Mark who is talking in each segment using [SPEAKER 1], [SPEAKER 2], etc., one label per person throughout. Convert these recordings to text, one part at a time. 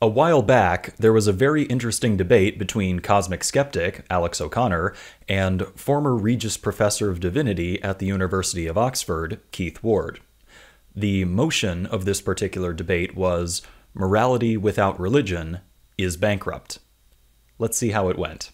[SPEAKER 1] A while back, there was a very interesting debate between cosmic skeptic Alex O'Connor and former Regis Professor of Divinity at the University of Oxford, Keith Ward. The motion of this particular debate was Morality without religion is bankrupt. Let's see how it went.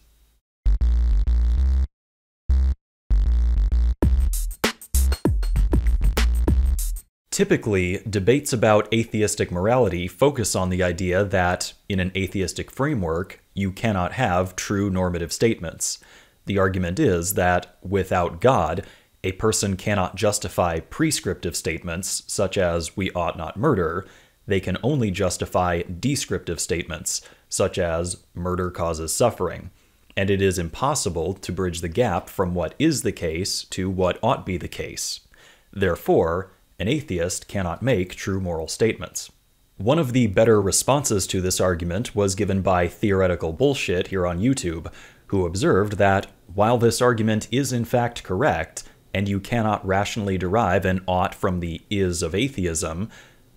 [SPEAKER 1] Typically, debates about atheistic morality focus on the idea that, in an atheistic framework, you cannot have true normative statements. The argument is that, without God, a person cannot justify prescriptive statements, such as, we ought not murder. They can only justify descriptive statements, such as, murder causes suffering. And it is impossible to bridge the gap from what is the case to what ought be the case. Therefore, an atheist cannot make true moral statements. One of the better responses to this argument was given by Theoretical Bullshit here on YouTube, who observed that while this argument is in fact correct, and you cannot rationally derive an ought from the is of atheism,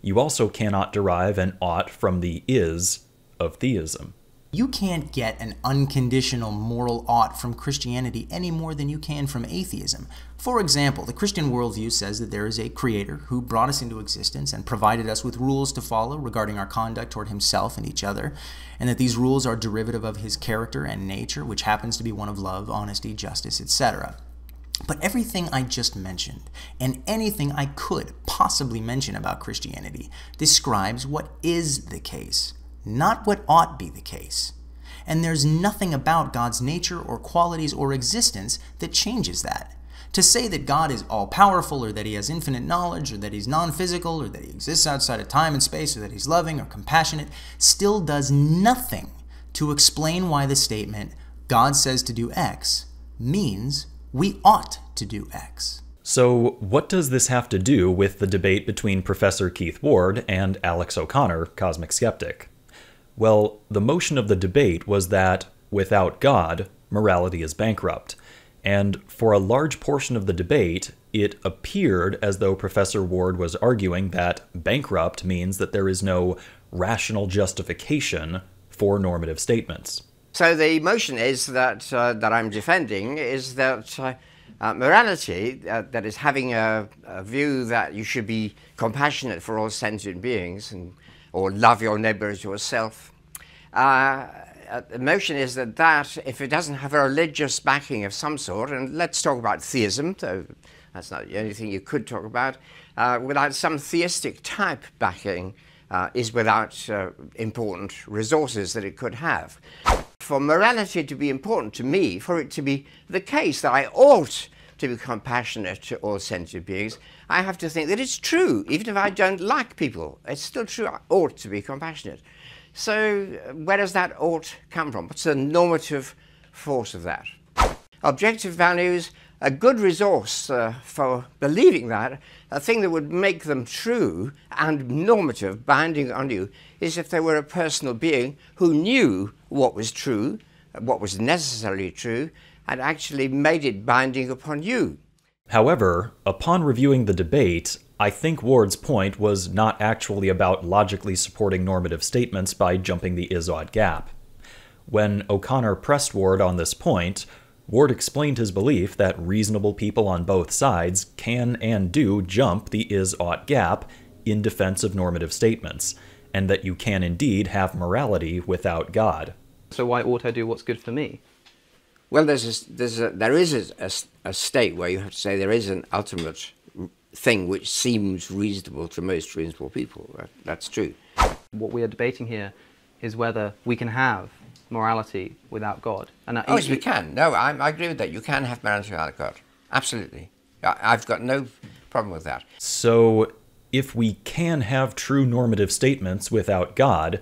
[SPEAKER 1] you also cannot derive an ought from the is of theism.
[SPEAKER 2] You can't get an unconditional moral ought from Christianity any more than you can from atheism. For example, the Christian worldview says that there is a creator who brought us into existence and provided us with rules to follow regarding our conduct toward himself and each other, and that these rules are derivative of his character and nature, which happens to be one of love, honesty, justice, etc. But everything I just mentioned, and anything I could possibly mention about Christianity, describes what is the case not what ought be the case. And there's nothing about God's nature or qualities or existence that changes that. To say that God is all powerful or that he has infinite knowledge or that he's non physical or that he exists outside of time and space or that he's loving or compassionate still does nothing to explain why the statement, God says to do X, means we ought to do X.
[SPEAKER 1] So, what does this have to do with the debate between Professor Keith Ward and Alex O'Connor, Cosmic Skeptic? Well, the motion of the debate was that without God, morality is bankrupt. And for a large portion of the debate, it appeared as though Professor Ward was arguing that bankrupt means that there is no rational justification for normative statements.
[SPEAKER 3] So the motion is that uh, that I'm defending is that uh, uh, morality uh, that is having a, a, view that you should be compassionate for all sentient beings and or love your neighbor as yourself. Uh, uh the notion is that that, if it doesn't have a religious backing of some sort, and let's talk about theism, though that's not the only thing you could talk about, uh, without some theistic type backing uh, is without uh, important resources that it could have. For morality to be important to me, for it to be the case that I ought to be compassionate to all sentient beings, I have to think that it's true. Even if I don't like people, it's still true. I ought to be compassionate. So uh, where does that ought come from? What's the normative force of that? Objective values, a good resource uh, for believing that, a thing that would make them true and normative, binding on you, is if they were a personal being who knew what was true, what was necessarily true, and actually made it binding upon you.
[SPEAKER 1] However, upon reviewing the debate, I think Ward's point was not actually about logically supporting normative statements by jumping the is ought gap. When O'Connor pressed Ward on this point, Ward explained his belief that reasonable people on both sides can and do jump the is ought gap in defense of normative statements, and that you can indeed have morality without God.
[SPEAKER 4] So, why ought I do what's good for me? Well, there's a,
[SPEAKER 3] there's a, there is a, a, state where you have to say there is an ultimate thing which seems reasonable to most reasonable people. That, that's true.
[SPEAKER 4] What we are debating here is whether we can have morality without God. And oh, yes, we can. No, I, I,
[SPEAKER 3] agree with that. You can have morality without God. Absolutely. I, I've got no problem with that.
[SPEAKER 1] So, if we can have true normative statements without God,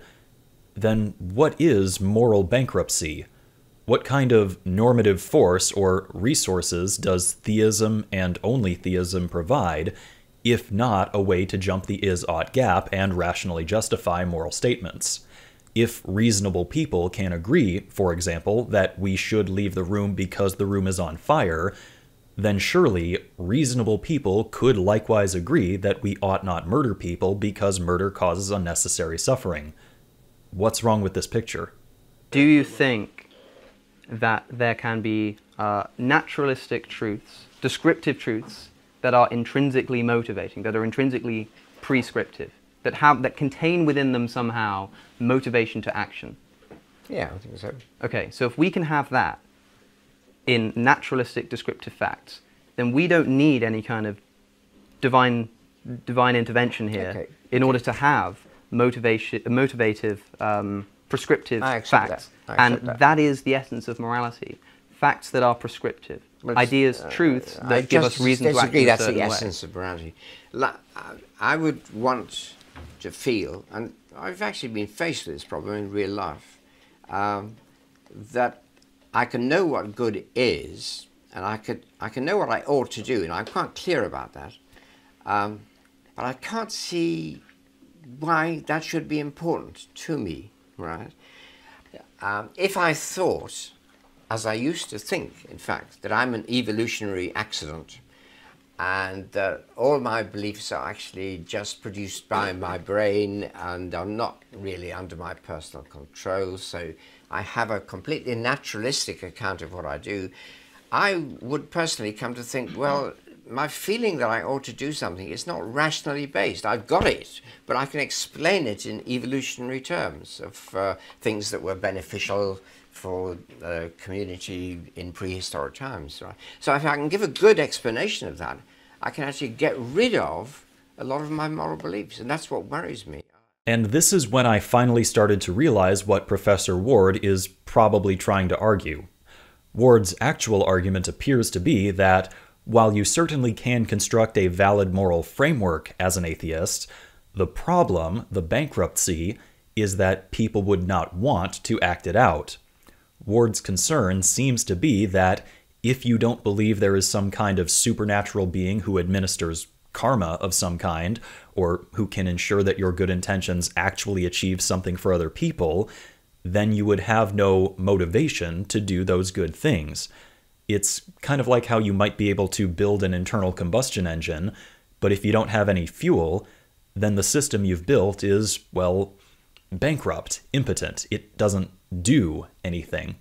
[SPEAKER 1] then what is moral bankruptcy? What kind of normative force or resources does theism and only theism provide, if not a way to jump the is ought gap and rationally justify moral statements? If reasonable people can agree, for example, that we should leave the room because the room is on fire, then surely reasonable people could likewise agree that we ought not murder people because murder causes unnecessary suffering. What's wrong with this picture?
[SPEAKER 4] Do you think that there can be uh, naturalistic truths, descriptive truths that are intrinsically motivating, that are intrinsically prescriptive, that have that contain within them somehow motivation to action. Yeah, I think so. Okay, so if we can have that in naturalistic descriptive facts, then we don't need any kind of divine divine intervention here okay. in order to have motivation motivative um, prescriptive facts. That. And that. that is the essence of morality. Facts that are prescriptive. Ideas, uh, truths that I give us reason to act in that's the essence
[SPEAKER 3] way. of morality. Like, I would want to feel, and I've actually been faced with this problem in real life, um, that I can know what good is, and I could I can know what I ought to do, and I'm quite clear about that. Um, but I can't see why that should be important to me right? Um, if I thought, as I used to think, in fact, that I'm an evolutionary accident and that all my beliefs are actually just produced by my brain and are not really under my personal control, so I have a completely naturalistic account of what I do, I would personally come to think, well, my feeling that I ought to do something is not rationally based. I've got it, but I can explain it in evolutionary terms of uh, things that were beneficial for the community in prehistoric times. Right? So if I can give a good explanation of that, I can actually get rid of a lot of my moral beliefs, and that's what worries me.
[SPEAKER 1] And this is when I finally started to realize what Professor Ward is probably trying to argue. Ward's actual argument appears to be that while you certainly can construct a valid moral framework as an atheist, the problem, the bankruptcy, is that people would not want to act it out. Ward's concern seems to be that if you don't believe there is some kind of supernatural being who administers karma of some kind, or who can ensure that your good intentions actually achieve something for other people, then you would have no motivation to do those good things. It's kind of like how you might be able to build an internal combustion engine, but if you don't have any fuel, then the system you've built is, well, bankrupt, impotent. It doesn't do anything.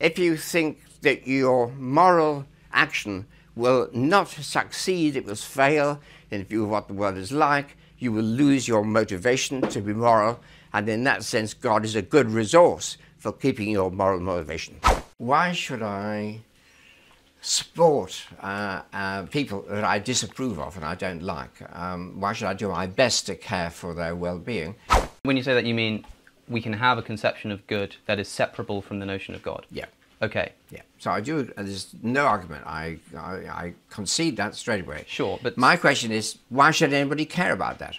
[SPEAKER 3] If you think that your moral action will not succeed, it will fail in view of what the world is like, you will lose your motivation to be moral, and in that sense, God is a good resource for keeping your moral motivation. Why should I sport uh, uh, people that I disapprove of and I don't like. Um, why should I do my best to care for their well-being?
[SPEAKER 4] When you say that, you mean we can have a conception of good that is separable from the notion of God. Yeah. Okay. Yeah. So I do. Uh, there's
[SPEAKER 3] no argument. I, I, I concede that straight away. Sure. But my question is, why should anybody care about that?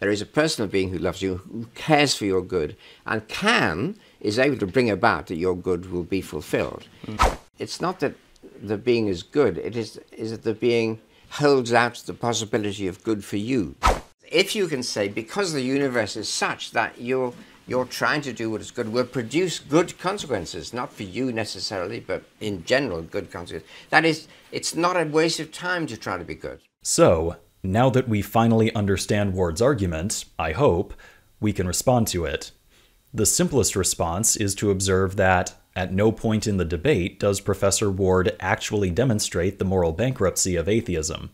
[SPEAKER 3] There is a personal being who loves you, who cares for your good, and can is able to bring about that your good will be fulfilled. Mm. It's not that the being is good, it is, is that the being holds out the possibility of good for you. If you can say, because the universe is such that you're, you're trying to do what is good, will produce good consequences, not for you necessarily, but in general, good consequences. That is, it's not a waste of time to try to be good.
[SPEAKER 1] So, now that we finally understand Ward's argument, I hope, we can respond to it. The simplest response is to observe that at no point in the debate does Professor Ward actually demonstrate the moral bankruptcy of atheism.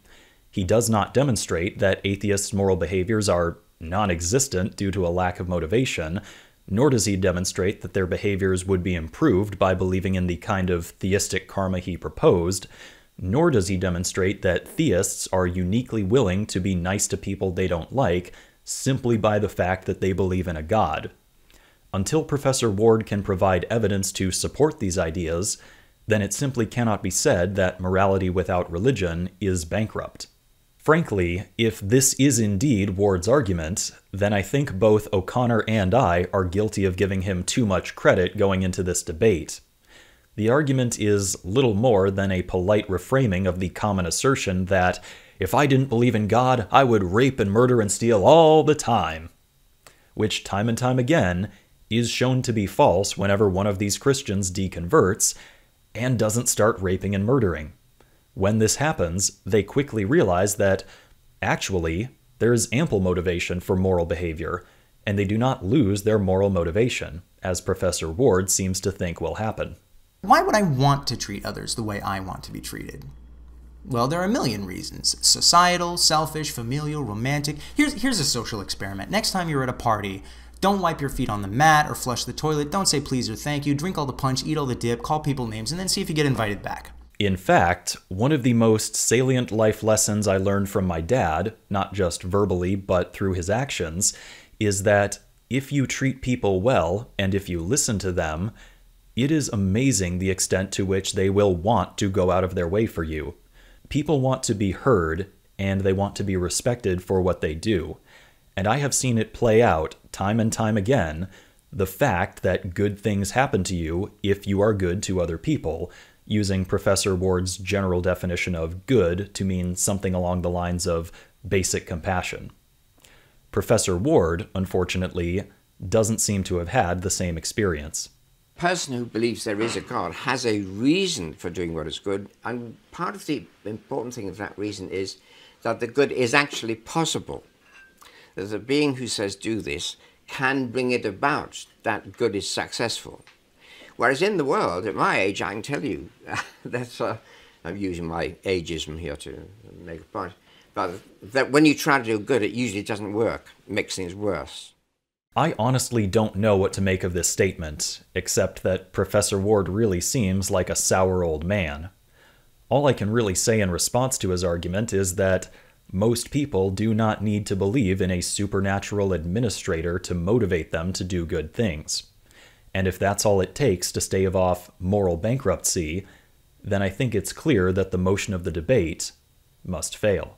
[SPEAKER 1] He does not demonstrate that atheists' moral behaviors are non existent due to a lack of motivation, nor does he demonstrate that their behaviors would be improved by believing in the kind of theistic karma he proposed, nor does he demonstrate that theists are uniquely willing to be nice to people they don't like simply by the fact that they believe in a god, until Professor Ward can provide evidence to support these ideas, then it simply cannot be said that morality without religion is bankrupt. Frankly, if this is indeed Ward's argument, then I think both O'Connor and I are guilty of giving him too much credit going into this debate. The argument is little more than a polite reframing of the common assertion that if I didn't believe in God, I would rape and murder and steal all the time. Which, time and time again, is shown to be false whenever one of these Christians deconverts and doesn't start raping and murdering. When this happens, they quickly realize that, actually, there is ample motivation for moral behavior, and they do not lose their moral motivation, as Professor Ward seems to think will happen. Why would I want to treat others
[SPEAKER 2] the way I want to be treated? Well, there are a million reasons. Societal, selfish, familial, romantic. Here's, here's a social experiment. Next time you're at a party, don't wipe your feet on the mat or flush the toilet. Don't say please or thank you. Drink all the punch, eat all the dip, call people names, and then see if you get invited back.
[SPEAKER 1] In fact, one of the most salient life lessons I learned from my dad, not just verbally, but through his actions, is that if you treat people well and if you listen to them, it is amazing the extent to which they will want to go out of their way for you. People want to be heard and they want to be respected for what they do. And I have seen it play out time and time again the fact that good things happen to you if you are good to other people, using Professor Ward's general definition of good to mean something along the lines of basic compassion. Professor Ward, unfortunately, doesn't seem to have had the same experience.
[SPEAKER 3] A person who believes there is a God has a reason for doing what is good, and part of the important thing of that reason is that the good is actually possible that the being who says do this can bring it about that good is successful. Whereas in the world, at my age, I can tell you, that's uh, I'm using my ageism here to make a point, but that when you try to do good, it usually doesn't work, it makes things worse.
[SPEAKER 1] I honestly don't know what to make of this statement, except that Professor Ward really seems like a sour old man. All I can really say in response to his argument is that most people do not need to believe in a supernatural administrator to motivate them to do good things. And if that's all it takes to stave off moral bankruptcy, then I think it's clear that the motion of the debate must fail.